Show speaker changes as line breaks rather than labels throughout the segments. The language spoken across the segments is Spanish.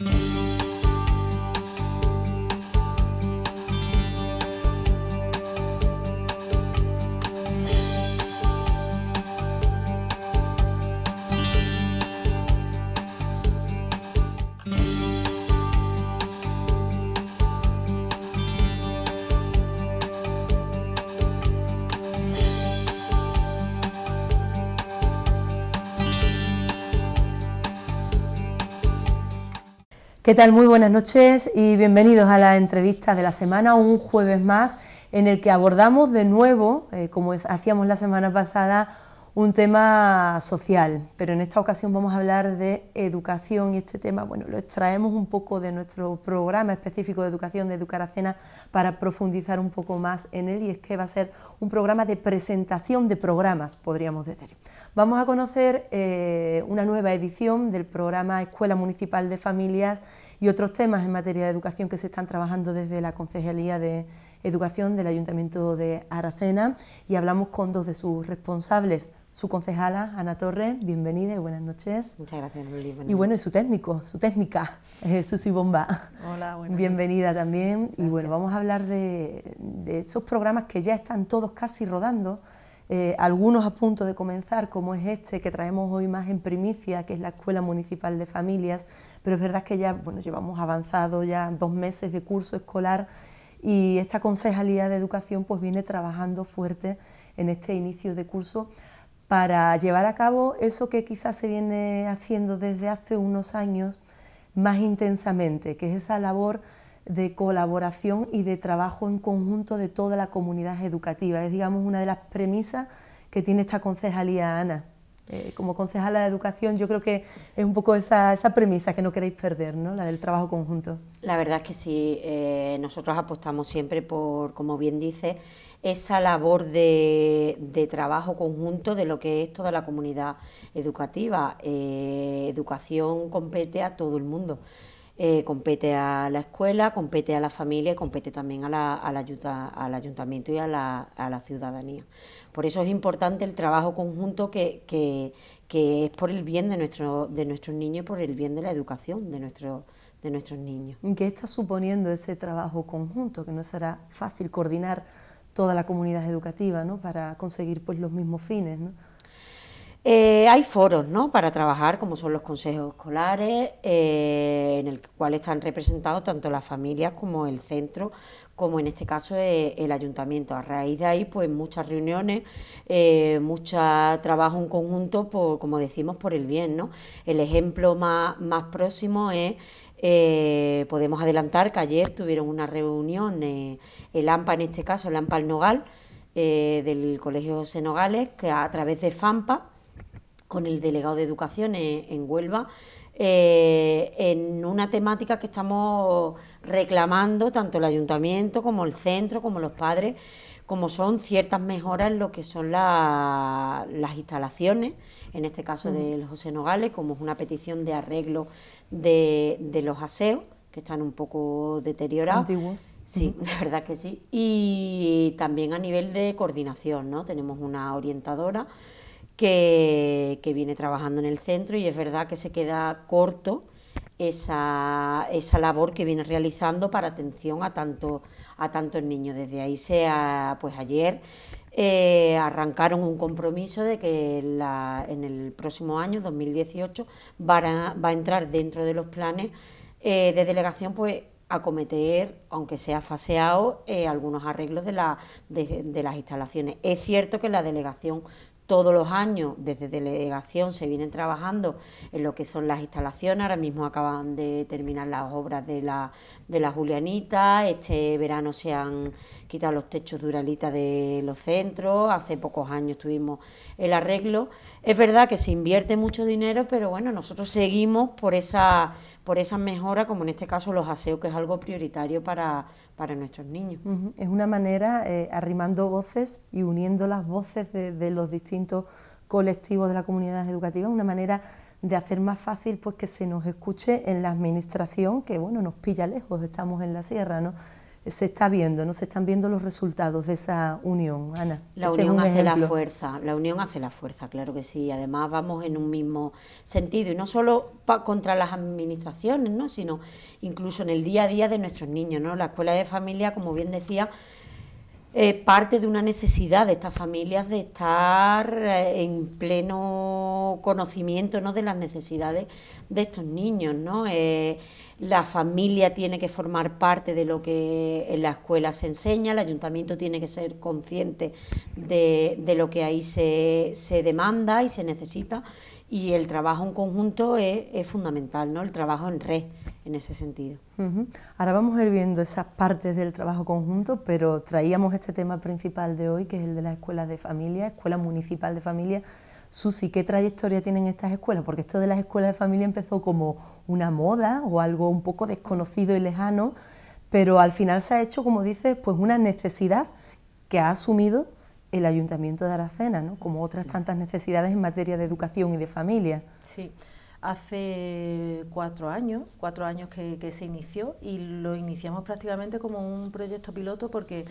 thank you ¿Qué tal? Muy buenas noches y bienvenidos a la entrevista de la semana, un jueves más en el que abordamos de nuevo, eh, como hacíamos la semana pasada, un tema social, pero en esta ocasión vamos a hablar de educación y este tema, bueno, lo extraemos un poco de nuestro programa específico de educación de Educaracena para profundizar un poco más en él y es que va a ser un programa de presentación de programas, podríamos decir. Vamos a conocer eh, una nueva edición del programa Escuela Municipal de Familias y otros temas en materia de educación que se están trabajando desde la Concejalía de Educación del Ayuntamiento de Aracena y hablamos con dos de sus responsables, su concejala Ana Torres, bienvenida y buenas noches.
Muchas gracias, Y bueno,
y su técnico, su técnica, eh, Susi Bomba. Hola, buenas Bienvenida también. Y bueno, vamos a hablar de, esos programas que ya están todos casi rodando, eh, algunos a punto de comenzar, como es este que traemos hoy más en primicia, que es la Escuela Municipal de Familias, pero es verdad que ya, bueno, llevamos avanzado ya dos meses de curso escolar y esta concejalía de educación pues viene trabajando fuerte en este inicio de curso para llevar a cabo eso que quizás se viene haciendo desde hace unos años más intensamente, que es esa labor de colaboración y de trabajo en conjunto de toda la comunidad educativa. Es, digamos, una de las premisas que tiene esta concejalía ANA. Eh, como concejala de educación, yo creo que es un poco esa, premisa que no queréis perder, ¿no? la del trabajo conjunto.
La verdad es que sí, eh, nosotros apostamos siempre por, como bien dice, esa labor de, trabajo conjunto de lo que es toda la comunidad educativa. Eh, educación compete a todo el mundo. compete a la escuela, compete a la familia compete también al ayuntamiento y a la ciudadanía. Por eso es importante el trabajo conjunto que, es por el bien de, nuestro, de nuestros niños y por el bien de la educación de, nuestro, de nuestros niños.
qué está suponiendo ese trabajo conjunto? Que no será fácil coordinar toda la comunidad educativa ¿no? para conseguir pues, los mismos fines. ¿no?
Eh, hay foros ¿no? para trabajar, como son los consejos escolares, eh, en el cual están representados tanto las familias como el centro, como en este caso eh, el ayuntamiento. A raíz de ahí, pues muchas reuniones, mucho trabajo en conjunto, por, como decimos, por el bien. ¿no? El ejemplo más, próximo es podemos adelantar que ayer tuvieron una reunión el AMPA, en este caso el AMPA el Nogal, del Colegio Nogales, que a través de FAMPA con el delegado de Educación e, en, Huelva, eh, en una temática que estamos reclamando tanto el ayuntamiento como el centro, como los padres, como son ciertas mejoras en lo que son las instalaciones, en este caso mm. del José Nogales, como es una petición de arreglo de, los aseos que están un poco deteriorados. Antiguos. Sí, la verdad que sí. Y también a nivel de coordinación, ¿no? Tenemos una orientadora que, viene trabajando en el centro y es verdad que se queda corto esa, labor que viene realizando para atención a, tanto, a tantos niños. Desde ahí sea, pues ayer eh, arrancaron un compromiso de que en el próximo año, 2018, va a, entrar dentro de los planes eh, de delegación, pues acometer, aunque sea faseado, eh, algunos arreglos de, de, las instalaciones. Es cierto que la delegación todos los años desde delegación se vienen trabajando en lo que son las instalaciones, ahora mismo acaban de terminar las obras de la, de la Julianita, este verano se han quitado los techos duralitas de los centros, hace pocos años tuvimos el arreglo. Es verdad que se invierte mucho dinero, pero bueno, nosotros seguimos por esa, por esas mejoras, como en este caso los aseos, que es algo prioritario para, para nuestros niños. Es una
manera, eh, arrimando voces y uniendo las voces de los distintos distintos colectivos de la comunidad educativa, una manera de hacer más fácil pues que se nos escuche en la administración, que bueno, nos pilla lejos, estamos en la sierra, ¿no? Se está viendo, ¿no? Se están viendo los resultados de esa unión, Ana. La este unión hace la
fuerza, la unión hace la fuerza, claro que sí. Además vamos en un mismo sentido, y no solo contra las administraciones, ¿no? sino incluso en el día a día de nuestros niños, ¿no? La escuela de familia, como bien decía, eh, parte de una necesidad de estas familias de estar eh, en pleno conocimiento ¿no? de las necesidades de estos niños. ¿no? Eh, la familia tiene que formar parte de lo que en la escuela se enseña, el ayuntamiento tiene que ser consciente de, de lo que ahí se, se demanda y se necesita y el trabajo en conjunto es, fundamental, ¿no? El trabajo en red, en ese sentido.
Ahora vamos a ir viendo esas partes del trabajo conjunto, pero traíamos este tema principal de hoy, que es el de las escuelas de familia, Escuela Municipal de Familia. Susi, ¿qué trayectoria tienen estas escuelas? Porque esto de las escuelas de familia empezó como una moda o algo un poco desconocido y lejano, pero al final se ha hecho, como dices, pues una necesidad que ha asumido el Ayuntamiento de Aracena, ¿no? como otras tantas necesidades en materia de educación y de familia.
Sí, hace cuatro años, cuatro años que, se inició y lo iniciamos prácticamente como un proyecto piloto porque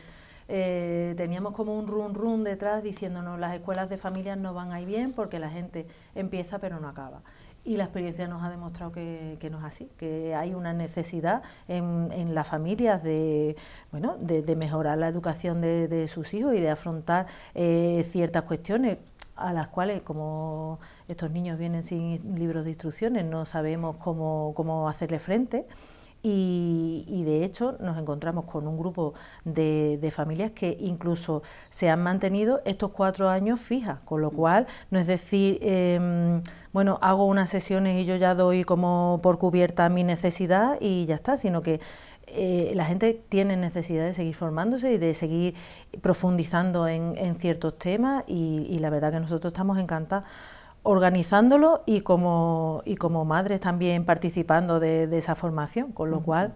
eh, teníamos como un run run detrás diciéndonos las escuelas de familias no van ahí bien porque la gente empieza pero no acaba y la experiencia nos ha demostrado que, no es así, que hay una necesidad en, las familias de, bueno, de, mejorar la educación de, sus hijos y de afrontar eh, ciertas cuestiones a las cuales, como estos niños vienen sin libros de instrucciones, no sabemos cómo, hacerle frente. Y, de hecho nos encontramos con un grupo de, familias que incluso se han mantenido estos cuatro años fijas, con lo mm. cual no es decir... Em, bueno, hago unas sesiones y yo ya doy como por cubierta mi necesidad y ya está, sino que eh, la gente tiene necesidad de seguir formándose y de seguir profundizando en, ciertos temas y, la verdad que nosotros estamos encantados organizándolo y como, como madres también participando de, esa formación, con lo cual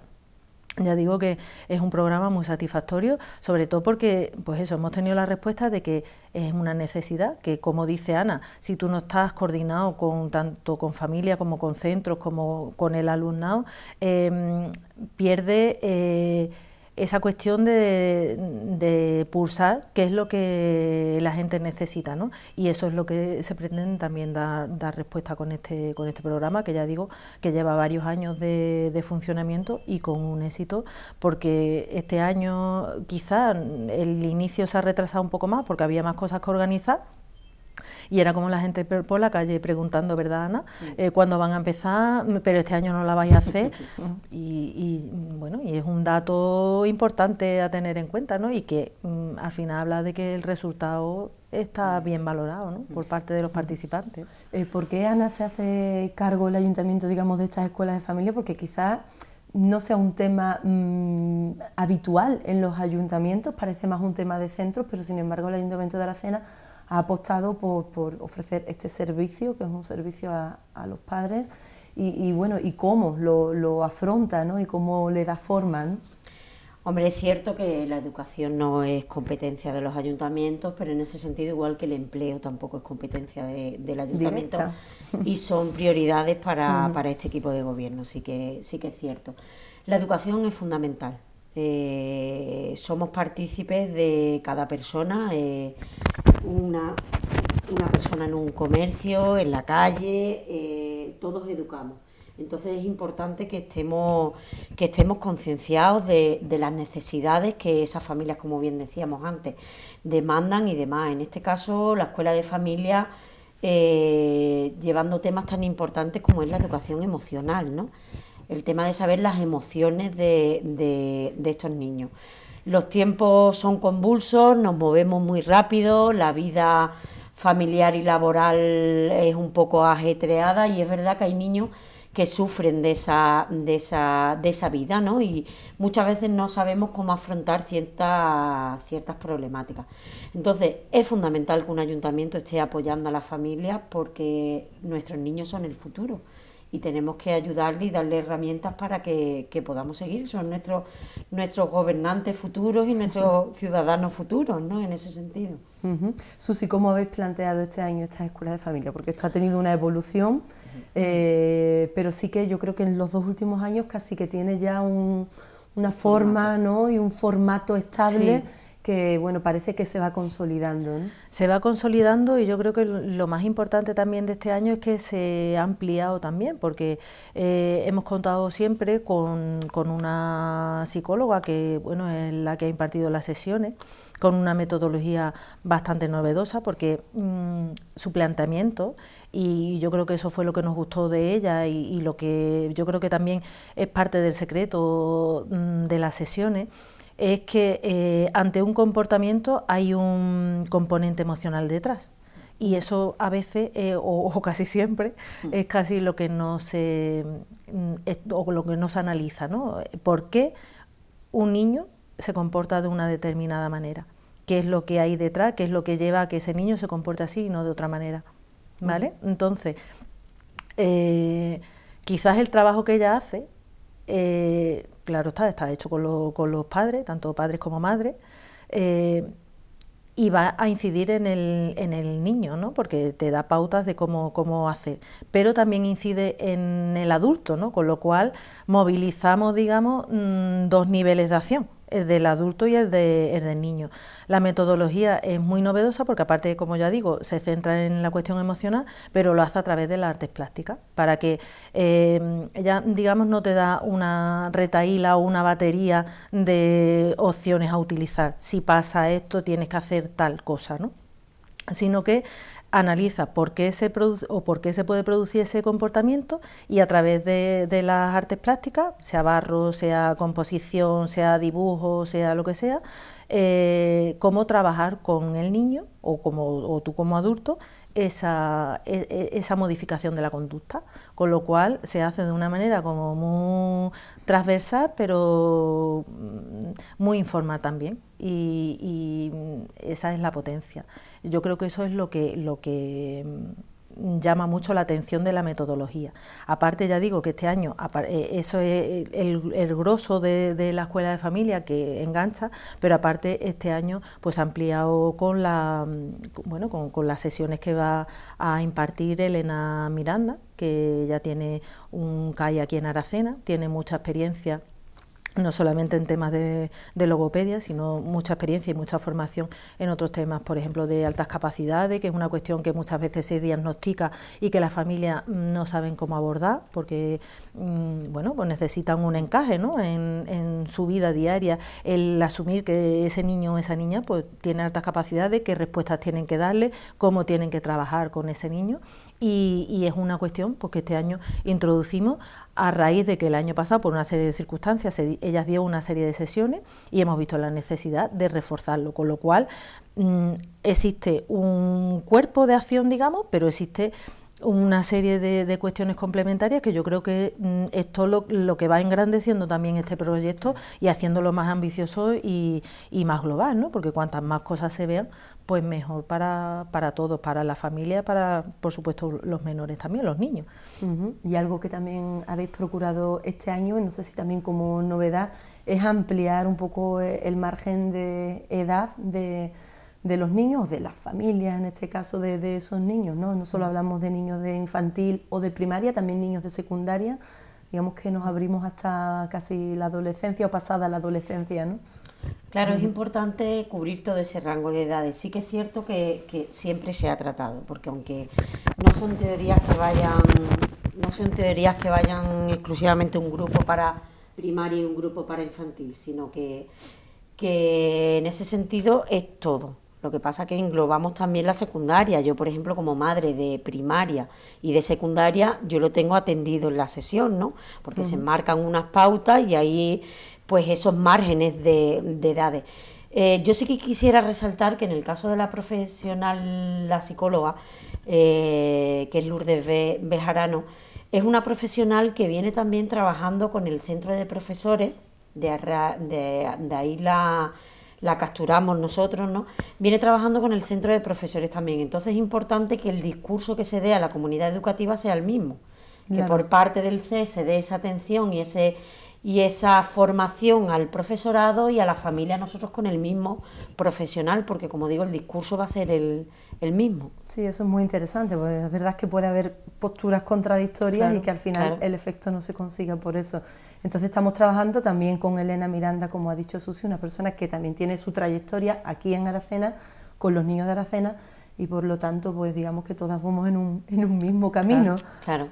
ya digo que es un programa muy satisfactorio, sobre todo porque, pues eso, hemos tenido la respuesta de que es una necesidad, que como dice Ana, si tú no estás coordinado con tanto con familia como con centros, como con el alumnado, em, pierde eh, esa cuestión de, pulsar qué es lo que la gente necesita, ¿no? Y eso es lo que se pretende también dar, respuesta con este, con este programa, que ya digo que lleva varios años de, de funcionamiento y con un éxito, porque este año quizá el inicio se ha retrasado un poco más porque había más cosas que organizar, y era como la gente por la calle preguntando, ¿verdad, Ana? Eh, ¿Cuándo van a empezar? Mm, pero este año no la vais a hacer. y, mm, bueno, y es un dato importante a tener en cuenta, ¿no? Y que mm, al final habla de que el resultado está bien valorado ¿no? por parte de los
participantes. Eh, ¿Por qué Ana se hace cargo el ayuntamiento, digamos, de estas escuelas de familia? Porque quizás no sea un tema habitual en los ayuntamientos, parece más un tema de centros, pero sin embargo el ayuntamiento de Cena ha apostado por, ofrecer este servicio, que es un servicio a, los padres, y, bueno, y cómo lo, lo afronta ¿no? y cómo le da forma.
Hombre, es cierto que la educación no es competencia de los ayuntamientos, pero en ese sentido, igual que el empleo tampoco es competencia del ayuntamiento, y son prioridades para, para este equipo de gobierno, sí que, sí que es cierto. La educación es fundamental eh, somos partícipes de cada persona, eh, una, persona en un comercio, en la calle, eh, todos educamos. Entonces es importante que estemos, que estemos concienciados de, de, las necesidades que esas familias, como bien decíamos antes, demandan y demás. En este caso, la escuela de familia llevando temas tan importantes como es la educación emocional, ¿no? el tema de saber las emociones de, de, estos niños. Los tiempos son convulsos, nos movemos muy rápido, la vida familiar y laboral es un poco ajetreada y es verdad que hay niños que sufren de esa, de esa, de esa vida, ¿no? Y muchas veces no sabemos cómo afrontar ciertas, ciertas problemáticas. Entonces, es fundamental que un ayuntamiento esté apoyando a las familias porque nuestros niños son el futuro y tenemos que ayudarle y darle herramientas para que, podamos seguir. Son nuestros, nuestros gobernantes futuros y nuestros ciudadanos futuros, ¿no? En ese sentido.
Susi, ¿cómo habéis planteado este año estas escuelas de familia? Porque esto ha tenido una evolución, eh, pero sí que yo creo que en los dos últimos años casi que tiene ya un, una forma ¿no? y un formato estable. Sí que bueno, parece que se va consolidando. Se va consolidando y yo creo que lo más
importante también de este año es que se ha ampliado también, porque eh, hemos contado siempre con, una psicóloga que bueno, es la que ha impartido las sesiones, con una metodología bastante novedosa, porque mm, su planteamiento, y yo creo que eso fue lo que nos gustó de ella y, lo que yo creo que también es parte del secreto mm, de las sesiones, es que eh, ante un comportamiento hay un componente emocional detrás. Y eso a veces, eh, o, casi siempre, es casi lo que no se, mm, o lo que no analiza, ¿no? ¿Por qué un niño se comporta de una determinada manera? ¿Qué es lo que hay detrás? ¿Qué es lo que lleva a que ese niño se comporte así y no de otra manera? ¿Vale? Entonces, eh, quizás el trabajo que ella hace claro está, está hecho con, con los padres, tanto padres como madres, eh, y va a incidir en el, niño, ¿no? porque te da pautas de cómo, hacer, pero también incide en el adulto, ¿no? con lo cual movilizamos, digamos, mm, dos niveles de acción el eh, del adulto y el, de, el del niño. La metodología es muy novedosa porque aparte, como ya digo, se centra en la cuestión emocional, pero lo hace a través de las artes plásticas, para que eh, digamos, no te da una retaíla o una batería de opciones a utilizar. Si pasa esto, tienes que hacer tal cosa, ¿no? sino que analiza por qué se o por qué se puede producir ese comportamiento y a través de, las artes plásticas, sea barro, sea composición, sea dibujo, sea lo que sea, eh, cómo trabajar con el niño o tú como adulto esa, e, e, esa, modificación de la conducta, con lo cual se hace de una manera como muy transversal, pero mm, muy informal también, y, y esa es la potencia. Yo creo que eso es lo que, lo que mm, llama mucho la atención de la metodología. Aparte, ya digo que este año, eh, eso es eh, el, grosso de, la escuela de familia que engancha, pero aparte este año pues ha ampliado con, la, mm, bueno, con, con las sesiones que va a impartir Elena Miranda, que ya tiene un CAI aquí en Aracena, tiene mucha experiencia no solamente en temas de, logopedia, sino mucha experiencia y mucha formación en otros temas, por ejemplo, de altas capacidades, que es una cuestión que muchas veces se diagnostica y que las familias no saben cómo abordar, porque mm, bueno, pues necesitan un encaje ¿no? en, su vida diaria, el asumir que ese niño o esa niña pues, tiene altas capacidades, qué respuestas tienen que darle, cómo tienen que trabajar con ese niño, y, es una cuestión pues, que este año introducimos a raíz de que el año pasado, por una serie de circunstancias, ellas dieron una serie de sesiones y hemos visto la necesidad de reforzarlo, con lo cual mm, existe un cuerpo de acción, digamos, pero existe una serie de, cuestiones complementarias que yo creo que mm, esto lo, lo que va engrandeciendo también este proyecto y haciéndolo más ambicioso y, y más global, ¿no? porque cuantas más cosas se vean, pues mejor para, todos, para la familia, para,
por supuesto, los menores también, los niños. Y algo que también habéis procurado este año, no sé si también como novedad, es ampliar un poco eh, el margen de edad de, los niños, de las familias en este caso de, de esos niños, ¿no? No solo hablamos de niños de infantil o de primaria, también niños de secundaria, digamos que nos abrimos hasta casi la adolescencia o pasada la adolescencia, ¿no?
Claro, es importante cubrir todo ese rango de edades. Sí que es cierto que, siempre se ha tratado, porque aunque no son teorías que vayan, no son teorías que vayan exclusivamente un grupo para primaria y un grupo para infantil, sino que, que en ese sentido es todo. Lo que pasa es que englobamos también la secundaria. Yo, por ejemplo, como madre de primaria y de secundaria, yo lo tengo atendido en la sesión, ¿no? Porque se marcan unas pautas y ahí, pues, esos márgenes de, edades. Eh, yo sí que quisiera resaltar que en el caso de la profesional, la psicóloga, eh, que es Lourdes Bejarano, es una profesional que viene también trabajando con el centro de profesores, de, de ahí la, la capturamos nosotros, ¿no? Viene trabajando con el centro de profesores también. Entonces es importante que el discurso que se dé a la comunidad educativa sea el mismo. Que por parte del CES se dé esa atención y ese y esa formación al profesorado y a la familia, nosotros con el mismo profesional, porque como digo, el discurso va a ser el, mismo. Sí, eso es muy interesante, porque
es verdad que puede haber posturas contradictorias y que al final el efecto no se consiga por eso. Entonces estamos trabajando también con Elena Miranda, como ha dicho Susi, una persona que también tiene su trayectoria aquí en Aracena, con los niños de Aracena, y por lo tanto, pues digamos que todas vamos en un, en un mismo camino. Claro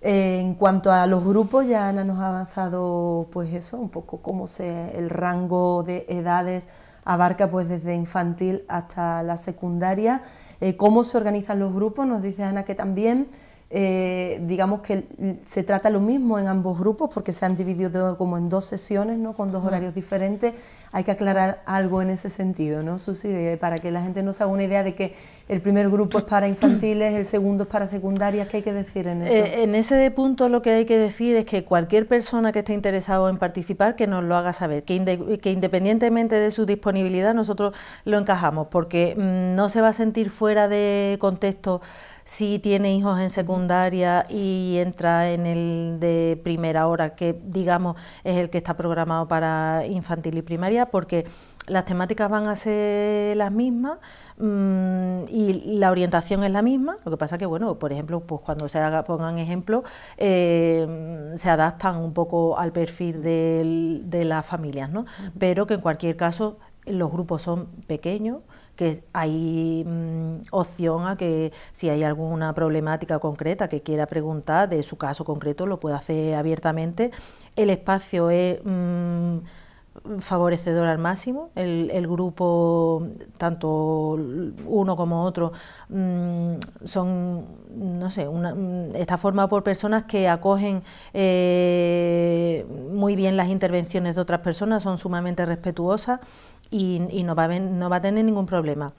en cuanto a los grupos, ya Ana nos ha avanzado pues eso, un poco cómo se, el rango de edades abarca pues desde infantil hasta la secundaria. Eh, cómo se organizan los grupos, nos dice Ana que también eh, digamos que se trata lo mismo en ambos grupos porque se han dividido como en dos sesiones, ¿no? con dos horarios diferentes. Hay que aclarar algo en ese sentido, ¿no, Susi? Para que la gente no se haga una idea de que el primer grupo es para infantiles, el segundo es para secundarias, ¿qué hay que decir en eso? Eh,
en ese punto lo que hay que decir es que cualquier persona que esté interesado en participar, que nos lo haga saber, que, independientemente de su disponibilidad, nosotros lo encajamos, porque mm, no se va a sentir fuera de contexto si tiene hijos en secundaria y entra en el de primera hora, que digamos es el que está programado para infantil y primaria porque las temáticas van a ser las mismas mm, y la orientación es la misma. Lo que pasa que, bueno, por ejemplo, pues cuando se pongan ejemplo, eh, se adaptan un poco al perfil de las familias, ¿no? Pero que en cualquier caso los grupos son pequeños, que hay mm, opción a que si hay alguna problemática concreta que quiera preguntar de su caso concreto, lo pueda hacer abiertamente. El espacio es... Mm, favorecedor al máximo. El, el, grupo, tanto uno como otro, mm, son, no sé, una, mm, está formado por personas que acogen eh, muy bien las intervenciones de otras personas, son sumamente respetuosas y, no, va no va a tener ningún problema.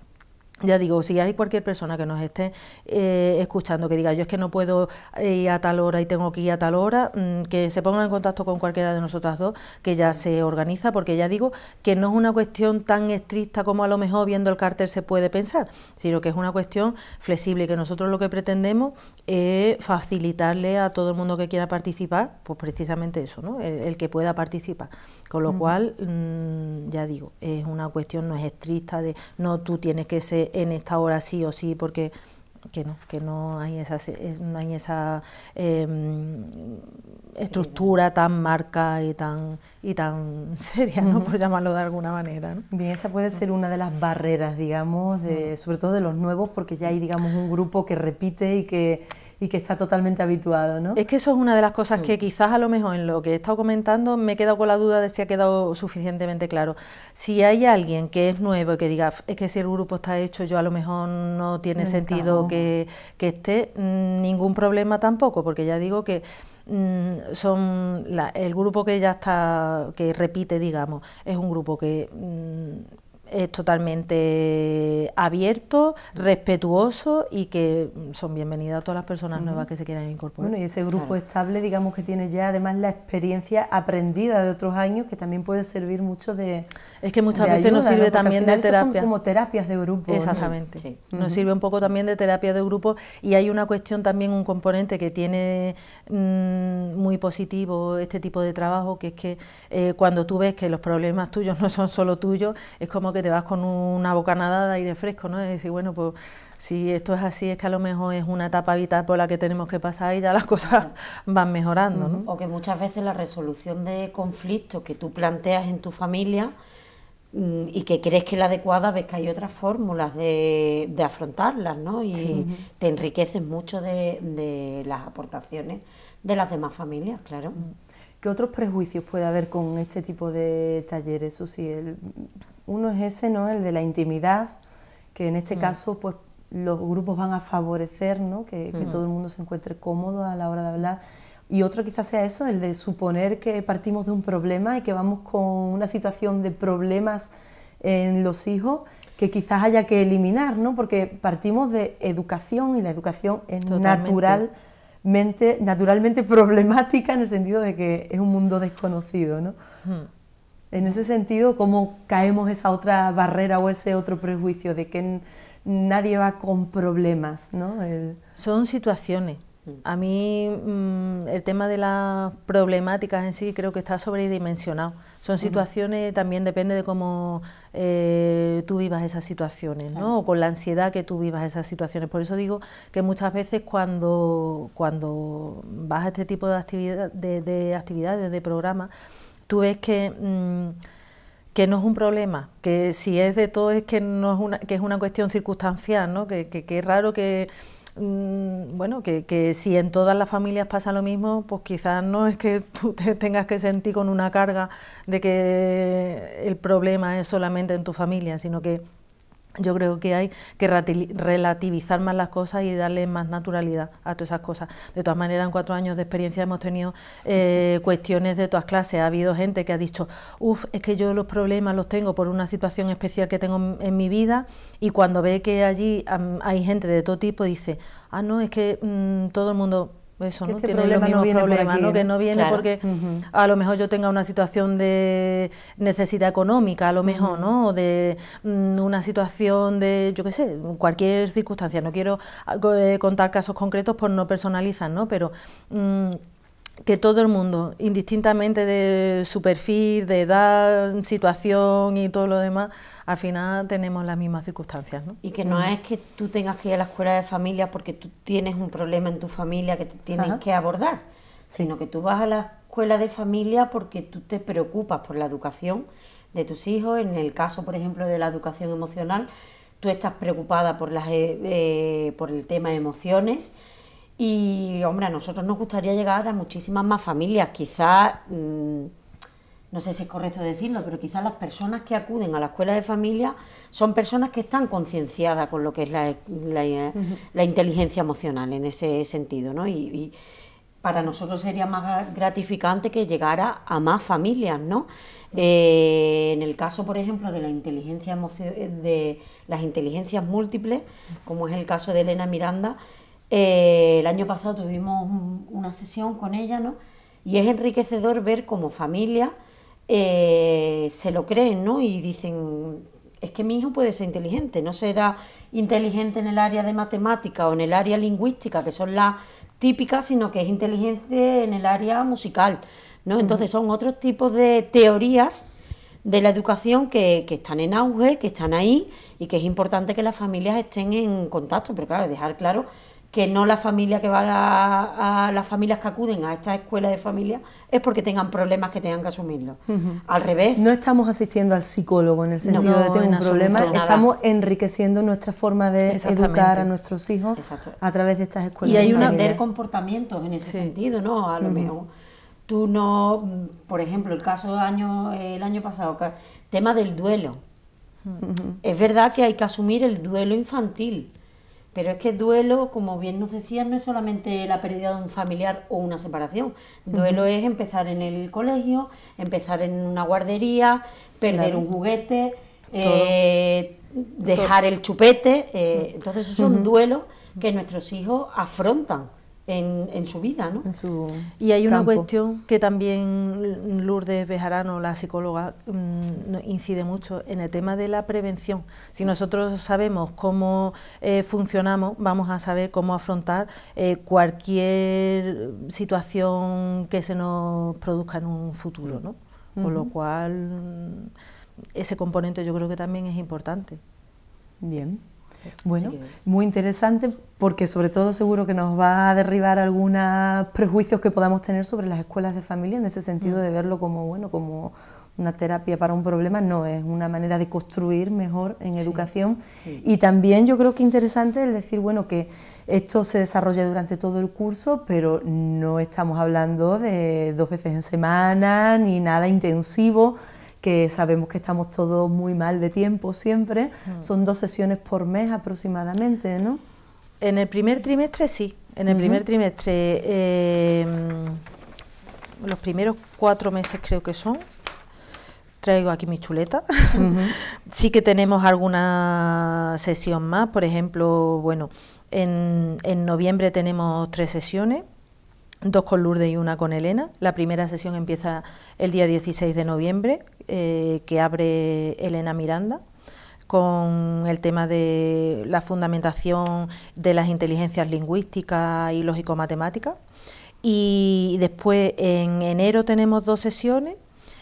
Ya digo, si hay cualquier persona que nos esté eh, escuchando que diga yo es que no puedo eh, ir a tal hora y tengo que ir a tal hora, mm, que se ponga en contacto con cualquiera de nosotras dos que ya se organiza, porque ya digo que no es una cuestión tan estricta como a lo mejor viendo el cárter se puede pensar, sino que es una cuestión flexible que nosotros lo que pretendemos es facilitarle a todo el mundo que quiera participar, pues precisamente eso, ¿no? el que pueda participar, con lo cual, mm, ya digo, es una cuestión, no es estricta de no tú tienes que ser en esta hora sí o sí, porque que no, que no hay esa, eh, no hay esa em, estructura tan
marca y tan, y tan seria, ¿no? por llamarlo de alguna manera. Bien, esa puede ser una de las barreras, digamos, de, sobre todo de los nuevos, porque ya hay, digamos, un grupo que repite y que, y que está totalmente habituado, ¿no? Es que eso es una de las cosas que mm. quizás a lo mejor en lo
que he estado comentando me he quedado con la duda de si ha quedado suficientemente claro. Si hay alguien que es nuevo y que diga, es que si el grupo está hecho, yo a lo mejor no tiene sentido que, que esté, mm, ningún problema tampoco, porque ya digo que mm, son el grupo que ya está, que repite, digamos, es un grupo que es totalmente abierto, respetuoso y que son bienvenidas todas las personas nuevas que se quieran incorporar. Bueno, y ese grupo
estable, digamos que tiene ya además la experiencia aprendida de otros años que también puede servir mucho de. Es que muchas veces nos sirve también de terapia. Son como terapias de grupo. Exactamente. Nos sirve un poco también de terapia de grupo
y hay una cuestión también, un componente que tiene mm, muy positivo este tipo de trabajo, que es que eh, cuando tú ves que los problemas tuyos no son solo tuyos, es como que te vas con una bocanada de aire fresco, ¿no? Es decir, bueno, pues si esto es así, es que a lo mejor es
una etapa vital por la que tenemos que pasar y ya las cosas van mejorando, ¿no? O que muchas veces la resolución de conflictos que tú planteas en tu familia mm, y que crees que es la adecuada, ves que hay otras fórmulas de, afrontarlas, ¿no? Y te enriqueces mucho de, las aportaciones de las demás familias, claro. ¿Qué
otros prejuicios puede haber con este tipo de talleres, si El, uno es ese, ¿no? El de la intimidad, que en este mm. caso, pues los grupos van a favorecer, ¿no? Que, mm. todo el mundo se encuentre cómodo a la hora de hablar. Y otro quizás sea eso, el de suponer que partimos de un problema y que vamos con una situación de problemas en los hijos que quizás haya que eliminar, ¿no? Porque partimos de educación y la educación es naturalmente, problemática en el sentido de que es un mundo desconocido, ¿no? Mm. En ese sentido, ¿cómo caemos esa otra barrera o ese otro prejuicio de que nadie va con problemas? ¿no? Son situaciones. Mm. A mí mm, el tema de las problemáticas
en sí creo que está sobredimensionado. Son mm. situaciones, también depende de cómo eh, tú vivas esas situaciones, ¿no? O con la ansiedad que tú vivas esas situaciones. Por eso digo que muchas veces cuando, cuando vas a este tipo de, actividad, de actividades, de programas, tú ves que, mm, que no es un problema, que si es de todo es que no es una, que es una cuestión circunstancial, ¿no? que, que, es raro que mm, bueno, que, que, si en todas las familias pasa lo mismo, pues quizás no es que tú te tengas que sentir con una carga de que el problema es solamente en tu familia, sino que yo creo que hay que relativizar más las cosas y darle más naturalidad a todas esas cosas. De todas maneras, en cuatro años de experiencia hemos tenido eh, cuestiones de todas clases. Ha habido gente que ha dicho, uff, es que yo los problemas los tengo por una situación especial que tengo en mi vida y cuando ve que allí hay gente de todo tipo dice, ah, no, es que mm, todo el mundo pues eso, ¿no? Este problema no viene Que ¿eh? no viene porque a lo mejor yo tenga una situación de necesidad económica, a lo mejor, ¿no? O De mm, una situación de, yo qué sé, cualquier circunstancia. No quiero ah, eh, contar casos concretos por no personalizar, ¿no? Pero... Mm, que todo el mundo, indistintamente de su perfil, de edad, situación y todo lo demás, al
final tenemos las mismas circunstancias. ¿no? Y que no es que tú tengas que ir a la escuela de familia porque tú tienes un problema en tu familia que te tienes que abordar, sino que tú vas a la escuela de familia porque tú te preocupas por la educación de tus hijos. En el caso, por ejemplo, de la educación emocional, tú estás preocupada por, las, eh, eh, por el tema de emociones. Y, hombre, a nosotros nos gustaría llegar a muchísimas más familias. Quizás. Mm, no sé si es correcto decirlo, pero quizás las personas que acuden a la escuela de familia son personas que están concienciadas con lo que es la, eh, inteligencia emocional en ese sentido, ¿no? Y, para nosotros sería más gratificante que llegara a más familias, ¿no? Eh, en el caso, por ejemplo, de la inteligencia de las inteligencias múltiples, como es el caso de Elena Miranda, eh, el año pasado tuvimos una sesión con ella, ¿no? Y es enriquecedor ver como familia eh, se lo creen, ¿no? Y dicen, es que mi hijo puede ser inteligente, no será inteligente en el área de matemática o en el área lingüística, que son las típicas, sino que es inteligente en el área musical, ¿no? Entonces son otros tipos de teorías de la educación que, que, están en auge, que están ahí y que es importante que las familias estén en contacto, pero claro, dejar claro que no la familia que va a, las familias que acuden a estas escuelas de familia es porque tengan problemas que tengan que asumirlo.
Al revés. No estamos asistiendo al psicólogo en el sentido de tener un problema, estamos enriqueciendo nuestra forma de educar a nuestros hijos a través de estas escuelas. Y hay un aprender
comportamientos en ese sentido, ¿no? A lo mejor tú no, por ejemplo, el caso año el año pasado, tema del duelo. Es verdad que hay que asumir el duelo infantil pero es que duelo, como bien nos decían, no es solamente la pérdida de un familiar o una separación. Duelo es empezar en el colegio, empezar en una guardería, perder un juguete,
eh,
dejar el chupete. Eh, entonces, es son duelo que nuestros hijos afrontan en, su vida. ¿no? y hay una
cuestión que también Lourdes Bejarano, la psicóloga, mm, incide mucho en el tema de la prevención. Si nosotros sabemos cómo eh, funcionamos, vamos a saber cómo afrontar eh, cualquier situación que se nos produzca en un futuro. ¿no? Con lo cual, ese componente yo creo que también es
importante. Bien. Bueno, muy interesante porque sobre todo seguro que nos va a derribar algunos prejuicios que podamos tener sobre las escuelas de familia en ese sentido mm. de verlo como bueno, como una terapia para un problema, no, es una manera de construir mejor en educación. Y también yo creo que interesante el decir, bueno, que esto se desarrolla durante todo el curso, pero no estamos hablando de dos veces en semana ni nada intensivo, que sabemos que estamos todos muy mal de tiempo siempre. Son dos sesiones por mes aproximadamente, ¿no? En el primer trimestre sí, en el primer
trimestre, em, los primeros cuatro meses creo que son, traigo aquí mi chuleta. sí que tenemos alguna sesión más, por ejemplo, bueno, en, en noviembre tenemos tres sesiones dos con Lourdes y una con Elena. La primera sesión empieza el día 16 de noviembre, eh, que abre Elena Miranda con el tema de la fundamentación de las inteligencias lingüísticas y lógico-matemáticas. Y después en enero tenemos dos sesiones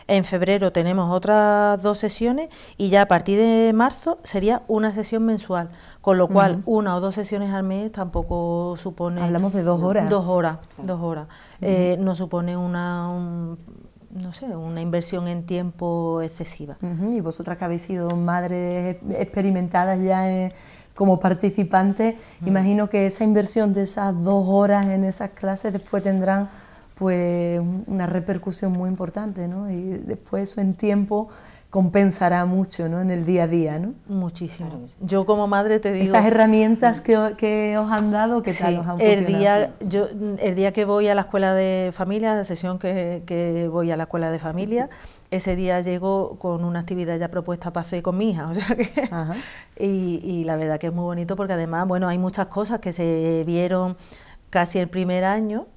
en febrero tenemos otras dos sesiones y ya a partir de marzo sería una sesión mensual, con lo cual una o dos sesiones al mes tampoco supone... Hablamos de dos horas. Dos horas, dos horas. Eh, no supone una...
no sé, una inversión en tiempo excesiva. Y vosotras que habéis sido madres experimentadas ya eh, como participantes, imagino que esa inversión de esas dos horas en esas clases después tendrán pues una repercusión muy importante, ¿no? Y después eso en tiempo compensará mucho, ¿no? En el día a día, ¿no? Muchísimo. Yo
como madre te digo... Esas herramientas
que, os han dado, ...que tal os han el día,
yo, el día que voy a la escuela de familia, la sesión que, voy a la escuela de familia, ese día llego con una actividad ya propuesta para hacer con mi hija, o sea que, y, y la verdad que es muy bonito porque además, bueno, hay muchas cosas que se vieron casi el primer año,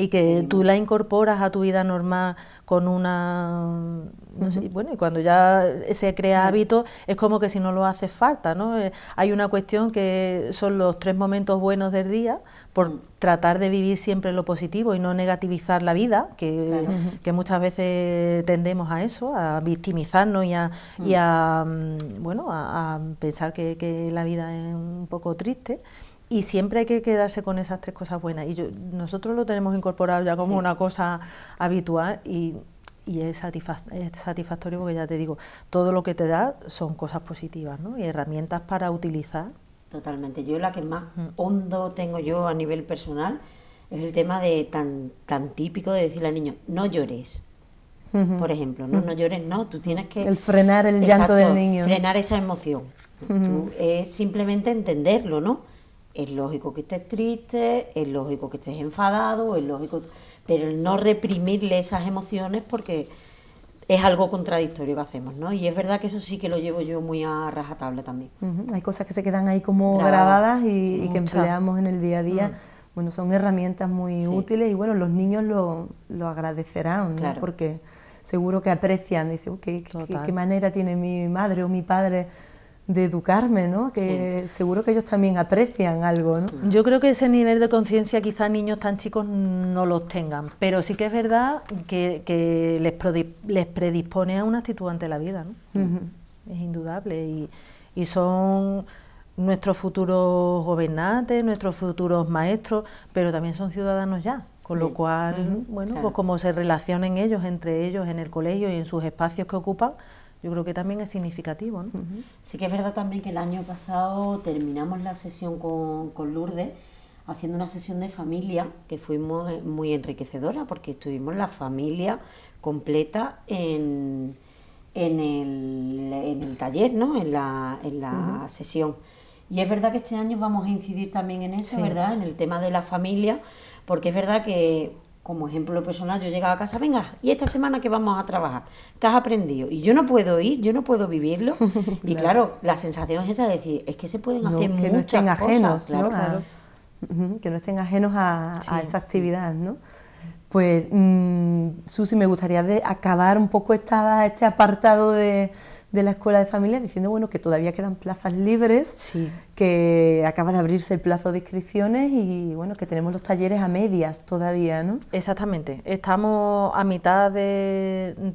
y que tú la incorporas a tu vida normal con una no sé, bueno y cuando ya se crea hábito es como que si no lo hace falta no eh, hay una cuestión que son los tres momentos buenos del día por mm. tratar de vivir siempre lo positivo y no negativizar la vida que, muchas veces tendemos a eso a victimizarnos y a, y mm. a mm, bueno pensar que, que, la vida es un poco triste y siempre hay que quedarse con esas tres cosas buenas. Y nosotros lo tenemos incorporado ya como una cosa habitual y, es, satisfactorio porque ya te digo, todo lo que te da son cosas positivas ¿no? y herramientas para utilizar.
Totalmente. Yo la que más hondo tengo yo a nivel personal es el tema de tan, tan típico de decirle al niño, no llores. Por ejemplo, no, no llores, no, tú tienes que... El frenar el llanto del niño. Frenar esa emoción. es simplemente entenderlo, ¿no? Es lógico que estés triste, es lógico que estés enfadado, es lógico, pero el no reprimirle esas emociones porque es algo contradictorio que hacemos, ¿no? Y es verdad que eso sí que lo llevo yo muy a rajatabla también.
Hay cosas que se quedan ahí como grabadas, y, que empleamos en el día a día. Mm. Bueno, son herramientas muy útiles y bueno, los niños lo, lo agradecerán, ¿no? Porque seguro que aprecian, dicen, qué, qué, manera tiene mi madre o mi padre de educarme, ¿no? Que seguro que ellos también aprecian algo, ¿no? Yo creo que ese
nivel de conciencia quizá niños tan chicos no los tengan, pero sí que es verdad que, les, predispone a una actitud ante la vida, ¿no? Es indudable y, y son nuestros futuros gobernantes, nuestros futuros maestros, pero también son ciudadanos ya. Con lo cual, bueno, pues como se relacionen ellos entre ellos en el colegio y en sus espacios que ocupan, yo creo que también es significativo.
Sí que es verdad también que el año pasado terminamos la sesión con, con Lourdes haciendo una sesión de familia que fuimos muy, enriquecedora porque estuvimos la familia completa en, en, el, taller, ¿no? en la, en la sesión. Y es verdad que este año vamos a incidir también en eso, ¿verdad? En el tema de la familia, porque es verdad que como ejemplo personal, yo llegaba a casa, venga, ¿y esta semana que vamos a trabajar? ¿Qué has aprendido? Y yo no puedo ir, yo no puedo vivirlo. Y claro, la sensación es esa de decir, es que se pueden hacer cosas que no estén ajenos, claro,
que no estén ajenos a, esa actividad, ¿no? Pues, mm, Susi, me gustaría acabar un poco esta, este apartado de, de la Escuela de Familia diciendo bueno, que todavía quedan plazas libres, que acaba de abrirse el plazo de inscripciones y bueno, que tenemos los talleres a medias todavía, ¿no?
Exactamente,
estamos a mitad
del,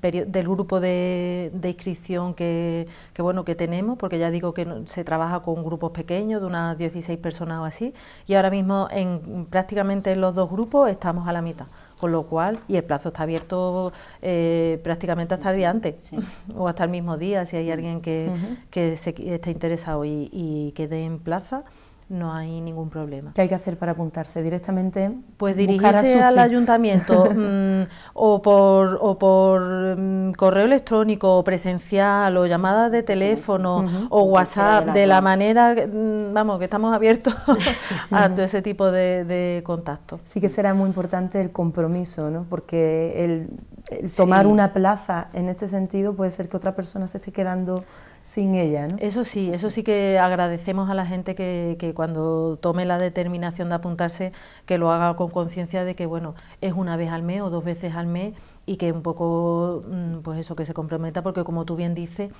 del, grupo de, de inscripción que, que, bueno, que tenemos, porque ya digo que se trabaja con grupos pequeños, de unas 16 personas o así, y ahora mismo en prácticamente en los dos grupos estamos a la mitad con lo cual, y el plazo está abierto eh, prácticamente hasta el día antes o hasta el mismo día si hay alguien que, que esté interesado y quede en plaza no hay ningún problema.
¿Qué hay que hacer para apuntarse directamente? Pues dirigirse al ayuntamiento mm,
o por, o por mm, correo electrónico o presencial o llamada de teléfono o WhatsApp, de la manera, mm, vamos, que estamos abiertos
a ese tipo de, contacto. Sí que será muy importante el compromiso, ¿no? porque el, tomar una plaza en este sentido puede ser que otra persona se esté quedando
sin ella. ¿no? Eso sí, eso sí que agradecemos a la gente que, cuando tome la determinación de apuntarse, que lo haga con conciencia de que bueno, es una vez al mes o dos veces al mes y que un poco, mm, pues eso, que se comprometa, porque como tú bien dices,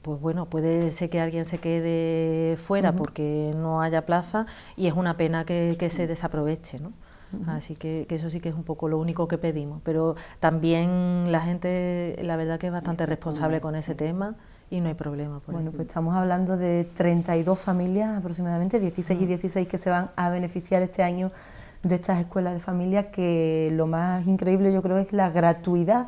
pues bueno, puede ser que alguien se quede fuera porque no haya plaza y es una pena que, se desaproveche, ¿no? Así que, eso sí que es un poco lo único que pedimos. Pero también la gente, la verdad que es bastante responsable con ese tema y no hay problema.
bueno, pues estamos hablando de 32 familias aproximadamente, 16 y 16 que se van a beneficiar este año de estas escuelas de familia, que lo más increíble yo creo es la gratuidad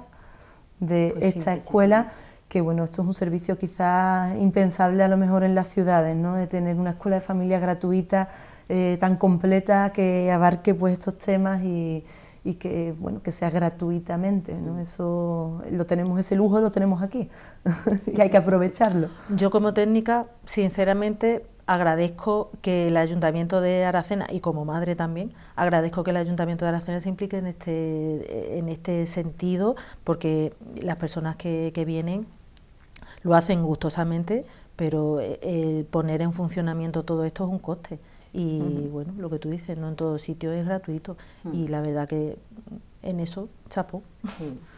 de pues esta escuela, que bueno, esto es un servicio quizás impensable a lo mejor en las ciudades, ¿no? De tener una escuela de familia gratuita, eh, tan completa, que abarque pues estos temas y y que, bueno, que sea gratuitamente. ¿no? Eso, lo tenemos, ese lujo lo tenemos aquí y hay que aprovecharlo.
Yo como técnica, sinceramente, agradezco que el Ayuntamiento de Aracena, y como madre también, agradezco que el Ayuntamiento de Aracena se implique en este, en este sentido, porque las personas que, que vienen lo hacen gustosamente, pero eh, eh, poner en funcionamiento todo esto es un coste. Y bueno, lo que tú dices, no en todo sitio es gratuito. Y la verdad que en eso, chapó.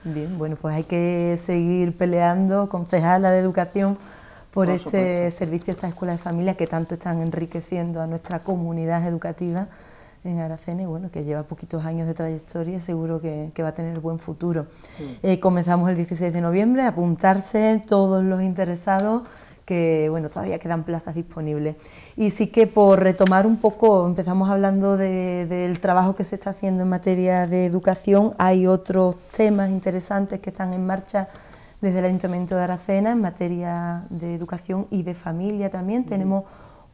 Bien, bueno, pues hay que seguir peleando, concejala de educación, por, este servicio, estas escuelas de familia que tanto están enriqueciendo a nuestra comunidad educativa en Aracene, bueno, que lleva poquitos años de trayectoria seguro que, va a tener buen futuro. Eh, comenzamos el 16 de noviembre, apuntarse todos los interesados que bueno, todavía quedan plazas disponibles. Y sí que por retomar un poco, empezamos hablando del trabajo que se está haciendo en materia de educación, hay otros temas interesantes que están en marcha desde el Ayuntamiento de Aracena en materia de educación y de familia también. Tenemos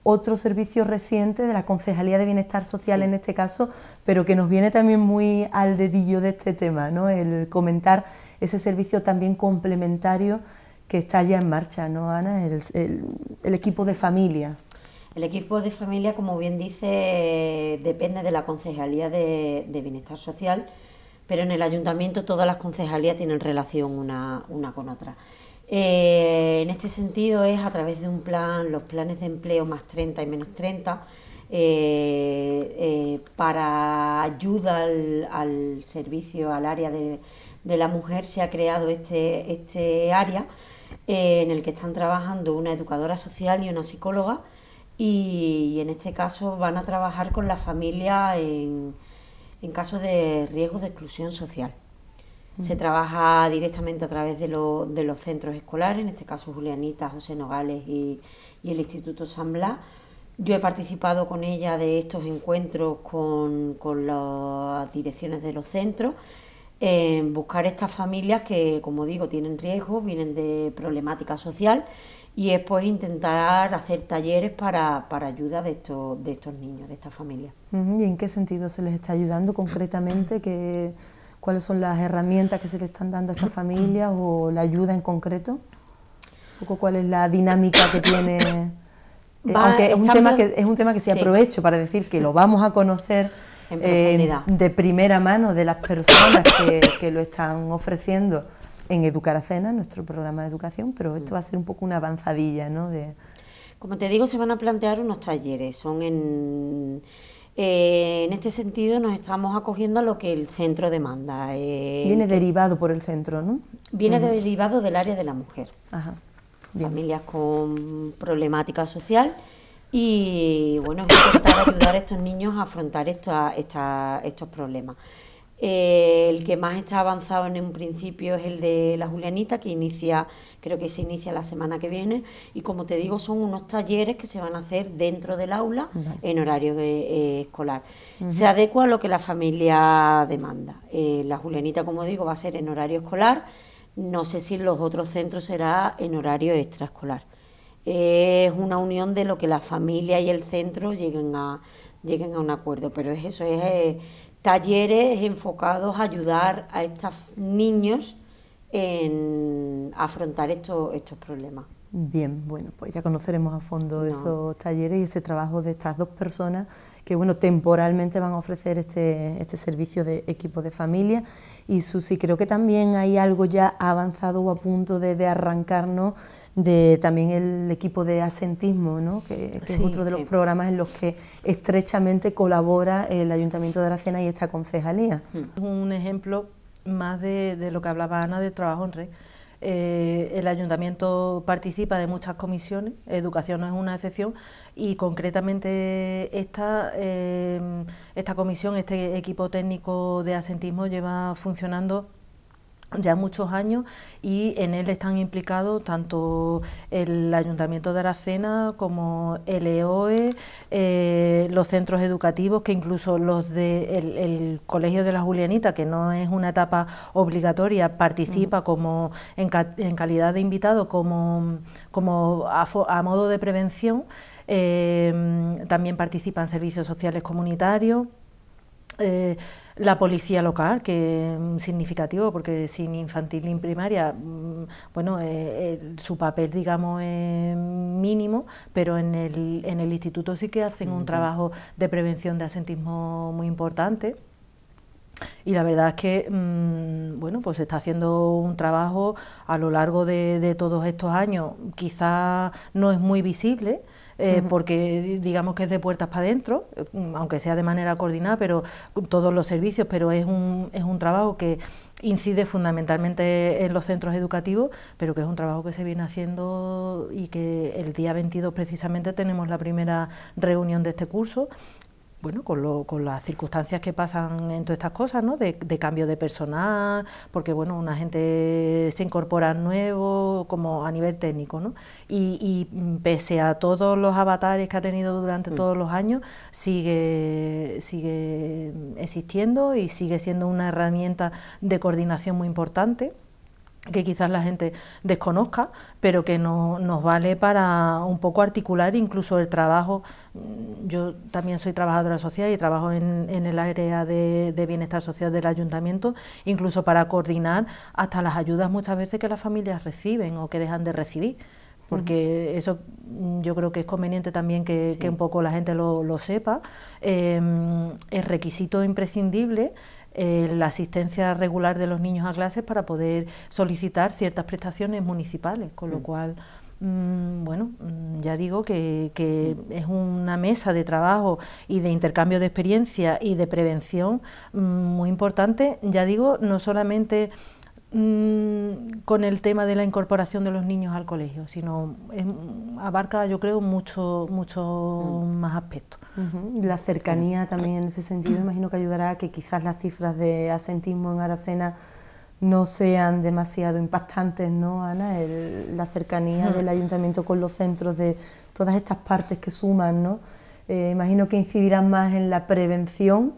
otro servicio reciente de la Concejalía de Bienestar Social en este caso, pero que nos viene también muy al dedillo de este tema, ¿no? el comentar ese servicio también complementario que está ya en marcha, ¿no, Ana? El, equipo de familia.
El equipo de familia, como bien dice, depende de la Concejalía de, Bienestar Social, pero en el ayuntamiento todas las concejalías tienen relación una, con otra. Eh, en este sentido es a través de un plan, los planes de empleo más 30 y menos 30, eh, eh, para ayuda al, servicio, al área de, la mujer se ha creado este, este área eh, en el que están trabajando una educadora social y una psicóloga y, en este caso van a trabajar con la familia en, en casos de riesgo de exclusión social. Mm. Se trabaja directamente a través de, de, los centros escolares, en este caso Julianita, José Nogales y, el Instituto San Blas. Yo he participado con ella de estos encuentros con las direcciones de los centros ...en buscar estas familias que, como digo, tienen riesgos, vienen de problemática social y es pues, intentar hacer talleres para, ayuda de estos, de estos niños, de estas familias.
¿Y en qué sentido se les está ayudando concretamente? ¿Cuáles son las herramientas que se le están dando a estas familias o la ayuda en concreto? cuál es la dinámica que tiene... Eh, es un, tema que, es un tema que sí aprovecho para decir que lo vamos a conocer eh, de primera mano de las personas que, lo están ofreciendo en Educar a Cena, nuestro programa de educación, pero esto va a ser un poco una avanzadilla,
¿no? De... Como te digo, se van a plantear unos talleres, son en... Eh, en este sentido nos estamos acogiendo a lo que el centro demanda. Eh, viene derivado por el centro, ¿no? Viene derivado del área de la mujer. Ajá. Familias con problemática social y bueno, es intentar ayudar a estos niños a afrontar esta, estos problemas. Eh, el que más está avanzado en un principio es el de la Julianita, que inicia, creo que se inicia la semana que viene. Y como te digo, son unos talleres que se van a hacer dentro del aula en horario eh, eh, escolar. Se adecua a lo que la familia demanda. la Julianita, como digo, va a ser en horario escolar. No sé si en los otros centros será en horario extraescolar es una unión de lo que la familia y el centro lleguen a, un acuerdo, pero es eso, es eh, talleres enfocados a ayudar a estos niños en afrontar estos problemas.
Bien, bueno, pues ya conoceremos a fondo esos talleres y ese trabajo de estas dos personas que, bueno, temporalmente van a ofrecer este, este servicio de equipo de familia. Y Susi, creo que también hay algo ya avanzado o a punto de, arrancarnos de también el equipo de asentismo, ¿no? que, es otro de los programas en los que estrechamente colabora el Ayuntamiento de Aracena y esta concejalía.
Mm. Un ejemplo más de, de lo que hablaba Ana de trabajo en red eh, el ayuntamiento participa de muchas comisiones, educación no es una excepción, y concretamente esta, eh, esta comisión, este equipo técnico de asentismo lleva funcionando ya muchos años y en él están implicados tanto el Ayuntamiento de Aracena como el EOE, e, eh, los centros educativos, que incluso los del Colegio de la Julianita, que no es una etapa obligatoria, participa como en, calidad de invitado, como, a, modo de prevención. Eh, también participan servicios sociales comunitarios eh, la policía local, que es mm, significativo, porque sin infantil ni primaria, mm, bueno, eh, eh, su papel, digamos, es mínimo, pero en el, en el instituto sí que hacen un trabajo de prevención de asentismo muy importante. Y la verdad es que, mm, bueno, pues se está haciendo un trabajo a lo largo de, todos estos años, quizás no es muy visible, eh, porque digamos que es de puertas para adentro, mm, aunque sea de manera coordinada, pero todos los servicios, pero es un, es un trabajo que incide fundamentalmente en los centros educativos, pero que es un trabajo que se viene haciendo y que el día 22 precisamente tenemos la primera reunión de este curso bueno, con, lo, con, las circunstancias que pasan en todas estas cosas, ¿no? De, cambio de personal, porque bueno, una gente se incorpora nuevo, como a nivel técnico, ¿no? Y, pese a todos los avatares que ha tenido durante mm. todos los años, sigue, sigue existiendo y sigue siendo una herramienta de coordinación muy importante que quizás la gente desconozca, pero que nos vale para un poco articular incluso el trabajo. Mm, yo también soy trabajadora social y trabajo en, el área de, bienestar social del ayuntamiento, incluso para coordinar hasta las ayudas muchas veces que las familias reciben o que dejan de recibir. Porque eso mm, yo creo que es conveniente también que, un poco la gente lo, sepa. es em, requisito imprescindible eh, la asistencia regular de los niños a clases para poder solicitar ciertas prestaciones municipales, con lo mm. cual mm, bueno, mm, ya digo que, es una mesa de trabajo y de intercambio de experiencia y de prevención muy importante, ya digo, no solamente Mm, con el tema de la incorporación de los niños al colegio, sino em,
abarca, yo creo, mucho, mucho mm. más aspectos. La cercanía también en ese sentido, imagino que ayudará a que quizás las cifras de asentismo en Aracena no sean demasiado impactantes, ¿no, Ana? la cercanía del ayuntamiento con los centros de todas estas partes que suman, ¿no? Eh, imagino que incidirán más en la prevención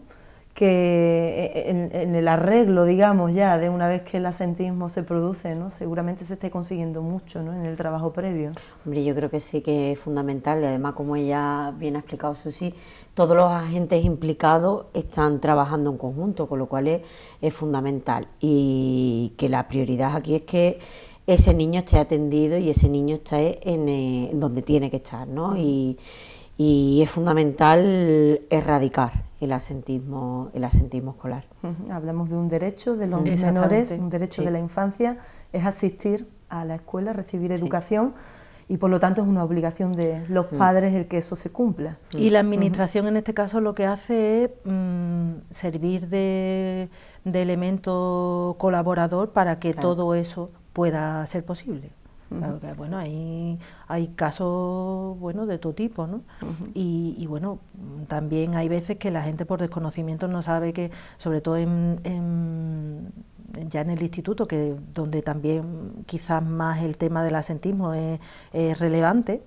que eh, eh, en, el arreglo, digamos, ya de una vez que
el asentismo se produce, ¿no? seguramente se esté consiguiendo mucho ¿no? en el trabajo previo. Hombre, yo creo que sí que es fundamental, y además, como ella bien ha explicado, Susi, todos los agentes implicados están trabajando en conjunto, con lo cual es, es fundamental. Y que la prioridad aquí es que ese niño esté atendido y ese niño esté en, eh, donde tiene que estar, ¿no? Mm. Y, y es fundamental erradicar el asentismo, el asentismo escolar.
Hablamos de un derecho de los menores, un derecho de la infancia, es asistir a la escuela, recibir educación. y por lo tanto es una obligación de los mm. padres el que eso se cumpla. Y la mm. administración
en este caso lo que hace es mm, servir de, elemento colaborador para que todo eso pueda ser posible bueno, hay, casos bueno, de todo tipo, ¿no? y, bueno, también hay veces que la gente por desconocimiento no sabe que, sobre todo ya en el instituto, que donde también quizás más el tema del asentismo es relevante,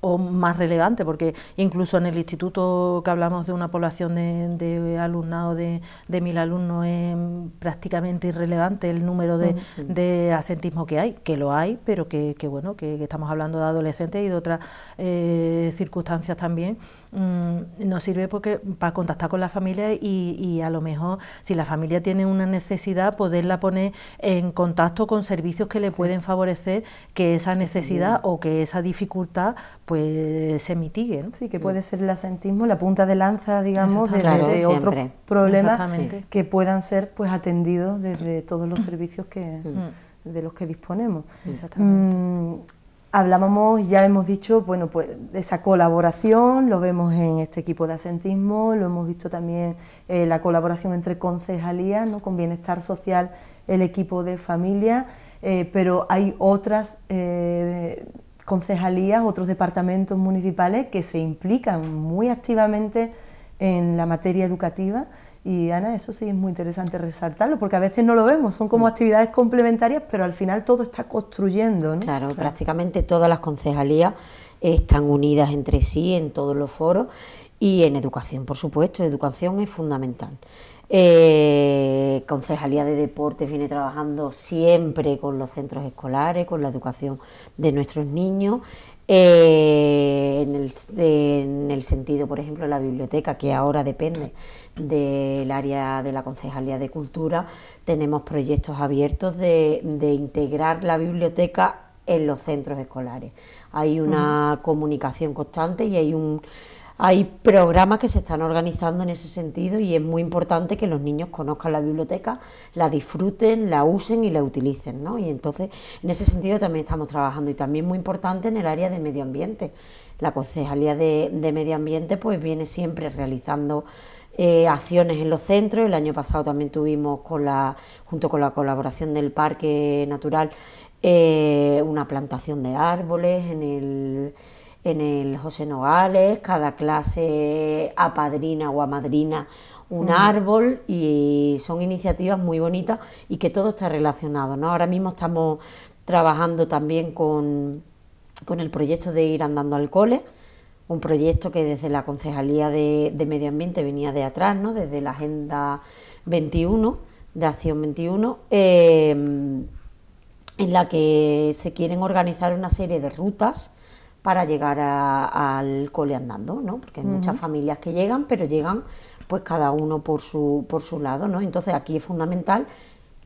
o más relevante, porque incluso en el instituto que hablamos de una población de, de alumnado de, mil alumnos es prácticamente irrelevante el número de, asentismo que hay, que lo hay, pero que, bueno, que, estamos hablando de adolescentes y de otras eh, circunstancias también, mm, nos sirve porque para contactar con la familia y, a lo mejor si la familia tiene una necesidad, poderla poner en contacto con servicios que le pueden favorecer que esa necesidad o que esa
dificultad pues, pues se mitigue. ¿no? Sí, que puede ser el asentismo la punta de lanza, digamos, de, otros problemas que puedan ser pues atendidos desde todos los servicios que, mm. de los que disponemos. Mm, hablábamos, ya hemos dicho, bueno, pues de esa colaboración, lo vemos en este equipo de asentismo, lo hemos visto también eh, la colaboración entre concejalías, ¿no? con bienestar social, el equipo de familia, eh, pero hay otras eh, concejalías, otros departamentos municipales que se implican muy activamente en la materia educativa y Ana, eso sí es muy interesante resaltarlo, porque a veces no lo vemos, son como
mm. actividades complementarias, pero al final todo está construyendo. ¿no? Claro, claro, prácticamente todas las concejalías están unidas entre sí en todos los foros y en educación, por supuesto, educación es fundamental. Eh, concejalía de Deportes viene trabajando siempre con los centros escolares, con la educación de nuestros niños. Eh, en, el, sentido, por ejemplo, de la biblioteca, que ahora depende del área de la Concejalía de Cultura, tenemos proyectos abiertos de, integrar la biblioteca en los centros escolares. Hay una comunicación constante y hay un hay programas que se están organizando en ese sentido y es muy importante que los niños conozcan la biblioteca, la disfruten, la usen y la utilicen, ¿no? Y entonces, en ese sentido también estamos trabajando y también muy importante en el área de medio ambiente. La Concejalía de, Medio Ambiente pues viene siempre realizando eh, acciones en los centros. El año pasado también tuvimos con la, junto con la colaboración del Parque Natural eh, una plantación de árboles en el en el José Nogales, cada clase apadrina o amadrina un árbol y son iniciativas muy bonitas y que todo está relacionado. Ahora mismo estamos trabajando también con, el proyecto de ir andando al cole, un proyecto que desde la Concejalía de, Medio Ambiente venía de atrás, ¿no? desde la Agenda 21, de Acción 21, em, en la que se quieren organizar una serie de rutas para llegar al cole andando, ¿no? Porque hay muchas familias que llegan, pero llegan pues cada uno por su, por su lado, ¿no? Entonces aquí es fundamental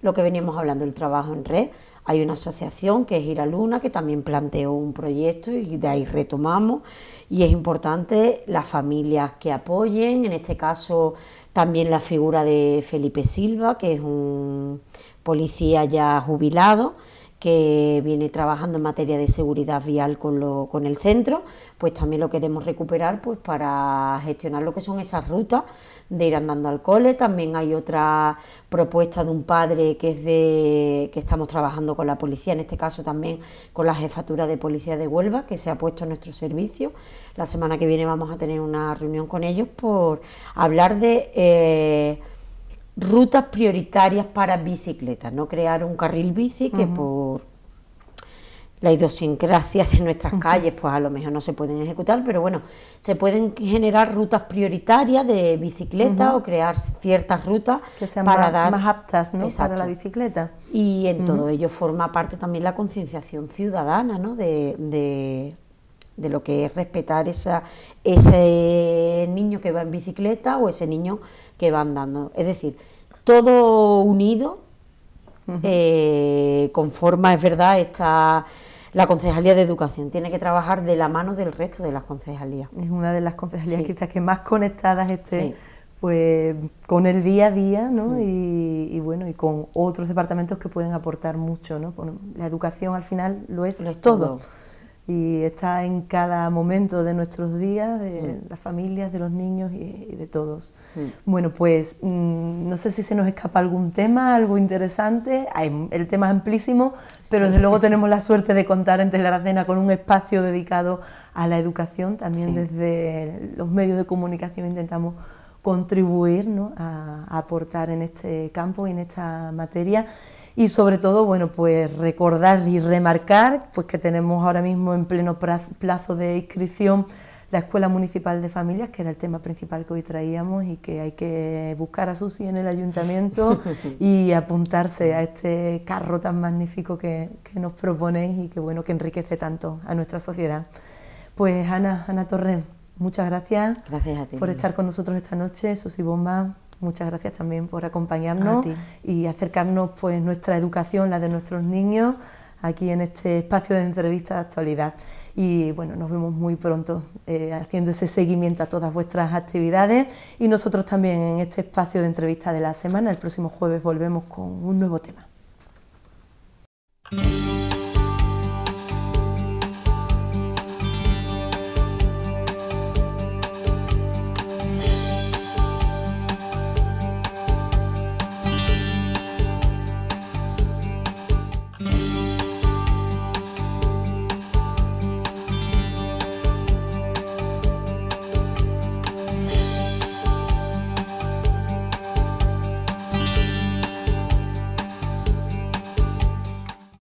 lo que veníamos hablando, el trabajo en red. Hay una asociación que es Ira Luna, que también planteó un proyecto y de ahí retomamos. Y es importante las familias que apoyen, en este caso también la figura de Felipe Silva, que es un policía ya jubilado, que viene trabajando en materia de seguridad vial con, lo, con el centro, pues también lo queremos recuperar pues para gestionar lo que son esas rutas de ir andando al cole. También hay otra propuesta de un padre que es de que estamos trabajando con la policía, en este caso también con la jefatura de policía de Huelva, que se ha puesto a nuestro servicio. La semana que viene vamos a tener una reunión con ellos por hablar de eh, rutas prioritarias para bicicletas, no crear un carril bici que por la idiosincrasia de nuestras calles, pues a lo mejor no se pueden ejecutar, pero bueno, se pueden generar rutas prioritarias de bicicleta o crear ciertas rutas que sean para más, dar aptas para la bicicleta. Y en todo ello forma parte también la concienciación ciudadana, ¿no? de de lo que es respetar esa, ese niño que va en bicicleta o ese niño que va andando. Es decir, todo unido eh, conforma, es verdad, está la Concejalía de Educación. Tiene que trabajar de la mano del resto de las concejalías. Es una de las concejalías quizás que más conectadas este
Pues con el día a día, ¿no? Mm. Y, bueno, y con otros departamentos que pueden aportar mucho, ¿no? La educación al final lo es, todo y está en cada momento de nuestros días, de mm. las familias, de los niños y, de todos. Mm. Bueno, pues mm, no sé si se nos escapa algún tema, algo interesante. Hay, el tema es amplísimo, pero desde luego tenemos la suerte de contar en Telaracena con un espacio dedicado a la educación. También desde los medios de comunicación intentamos contribuir ¿no? a, aportar en este campo y en esta materia y sobre todo bueno pues recordar y remarcar pues que tenemos ahora mismo en pleno plazo de inscripción la Escuela Municipal de Familias, que era el tema principal que hoy traíamos y que hay que buscar a Susi en el ayuntamiento y apuntarse a este carro tan magnífico que, nos proponéis y que bueno que enriquece tanto a nuestra sociedad. Pues Ana, Ana Torres, Muchas gracias.
Gracias ti. Por estar con
nosotros esta noche, Susi Bomba. Muchas gracias también por acompañarnos y acercarnos pues nuestra educación, la de nuestros niños, aquí en este espacio de entrevista de actualidad. Y bueno, nos vemos muy pronto eh, haciendo ese seguimiento a todas vuestras actividades y nosotros también en este espacio de entrevista de la semana. El próximo jueves volvemos con un nuevo tema.